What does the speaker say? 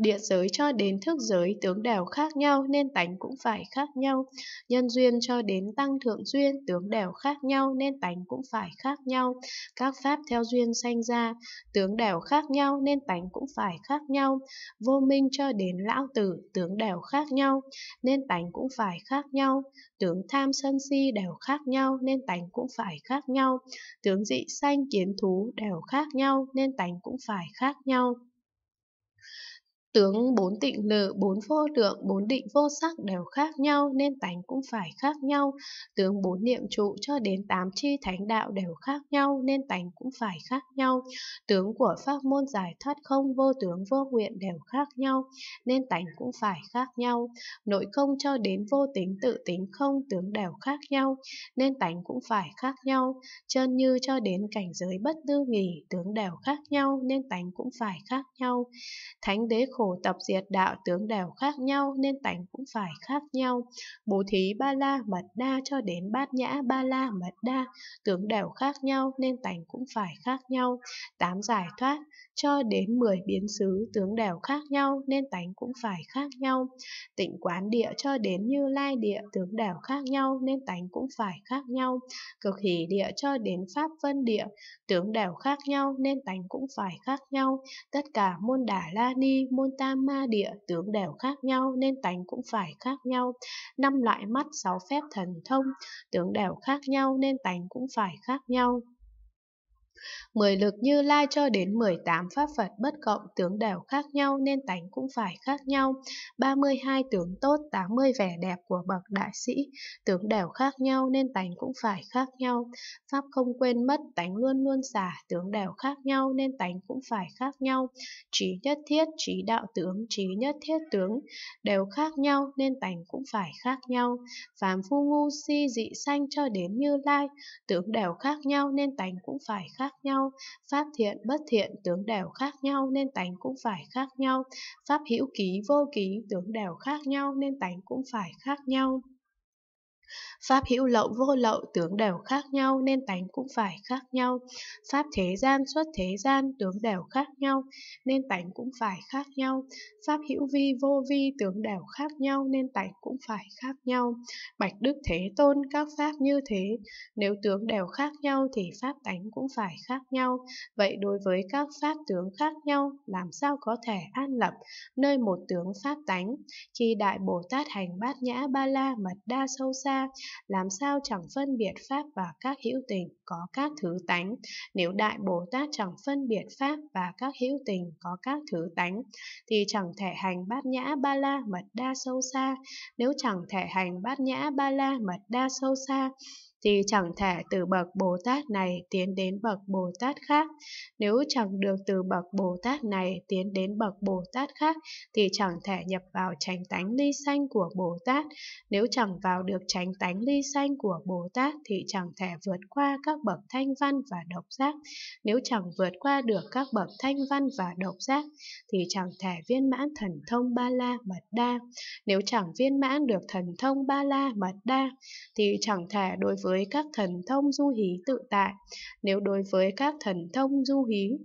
địa giới cho đến thức giới tướng đều khác nhau nên tánh cũng phải khác nhau, nhân duyên cho đến tăng thượng duyên tướng đều khác nhau nên tánh cũng phải khác nhau, các pháp theo duyên sanh ra, tướng đều khác nhau nên tánh cũng phải khác nhau, vô minh cho đến lão tử tướng đều khác nhau nên tánh cũng phải khác nhau, tướng tham sân si đều khác nhau nên tánh cũng phải khác nhau, tướng dị sanh kiến thú đều khác nhau nên tánh cũng phải khác nhau. Tướng bốn tịnh lự, bốn vô lượng, bốn định vô sắc đều khác nhau nên tánh cũng phải khác nhau. Tướng bốn niệm trụ cho đến tám chi thánh đạo đều khác nhau nên tánh cũng phải khác nhau. Tướng của pháp môn giải thoát không vô tướng vô nguyện đều khác nhau nên tánh cũng phải khác nhau. Nội không cho đến vô tính tự tính không tướng đều khác nhau nên tánh cũng phải khác nhau. Chân như cho đến cảnh giới bất tư nghỉ tướng đều khác nhau nên tánh cũng phải khác nhau. Thánh đế khổ tập diệt đạo tướng đều khác nhau nên tánh cũng phải khác nhau. Bố thí ba la mật đa cho đến bát nhã ba la mật đa, tướng đều khác nhau nên tánh cũng phải khác nhau. Tám giải thoát cho đến mười biến xứ tướng đều khác nhau nên tánh cũng phải khác nhau. Tịnh quán địa cho đến như lai địa tướng đều khác nhau nên tánh cũng phải khác nhau. Cực hỷ địa cho đến pháp vân địa tướng đều khác nhau nên tánh cũng phải khác nhau. Tất cả môn đà la ni, môn tam ma địa tướng đều khác nhau nên tánh cũng phải khác nhau. Năm loại mắt, sáu phép thần thông, tướng đều khác nhau nên tánh cũng phải khác nhau. Mười lực như lai cho đến mười tám pháp Phật bất cộng tướng đều khác nhau nên tánh cũng phải khác nhau. ba mươi hai tướng tốt, tám mươi vẻ đẹp của bậc đại sĩ, tướng đều khác nhau nên tánh cũng phải khác nhau. Pháp không quên mất, tánh luôn luôn xả, tướng đều khác nhau nên tánh cũng phải khác nhau. Trí nhất thiết, trí đạo tướng, trí nhất thiết tướng đều khác nhau nên tánh cũng phải khác nhau. Phàm phu ngu si dị sanh cho đến như lai, tướng đều khác nhau nên tánh cũng phải khác khác nhau, pháp thiện bất thiện tướng đều khác nhau nên tánh cũng phải khác nhau, pháp hữu ký vô ký tướng đều khác nhau nên tánh cũng phải khác nhau. Pháp hữu lậu vô lậu tướng đều khác nhau nên tánh cũng phải khác nhau. Pháp thế gian xuất thế gian tướng đều khác nhau nên tánh cũng phải khác nhau. Pháp hữu vi vô vi tướng đều khác nhau nên tánh cũng phải khác nhau. Bạch Đức Thế Tôn các pháp như thế, nếu tướng đều khác nhau thì pháp tánh cũng phải khác nhau. Vậy đối với các pháp tướng khác nhau, làm sao có thể an lập nơi một tướng pháp tánh? Khi Đại Bồ Tát hành bát nhã ba la mật đa sâu xa làm sao chẳng phân biệt pháp và các hữu tình có các thứ tánh, nếu Đại Bồ Tát chẳng phân biệt pháp và các hữu tình có các thứ tánh, thì chẳng thể hành bát nhã ba la mật đa sâu xa, nếu chẳng thể hành bát nhã ba la mật đa sâu xa, thì chẳng thể từ bậc Bồ Tát này tiến đến bậc Bồ Tát khác. Nếu chẳng được từ bậc Bồ Tát này tiến đến bậc Bồ Tát khác thì chẳng thể nhập vào chánh tánh ly sanh của Bồ Tát. Nếu chẳng vào được chánh tánh ly sanh của Bồ Tát thì chẳng thể vượt qua các bậc thanh văn và độc giác. Nếu chẳng vượt qua được các bậc thanh văn và độc giác thì chẳng thể viên mãn thần thông ba la mật đa. Nếu chẳng viên mãn được thần thông ba la mật đa thì chẳng thể đối với với các thần thông du hí tự tại. Nếu đối với các thần thông du hí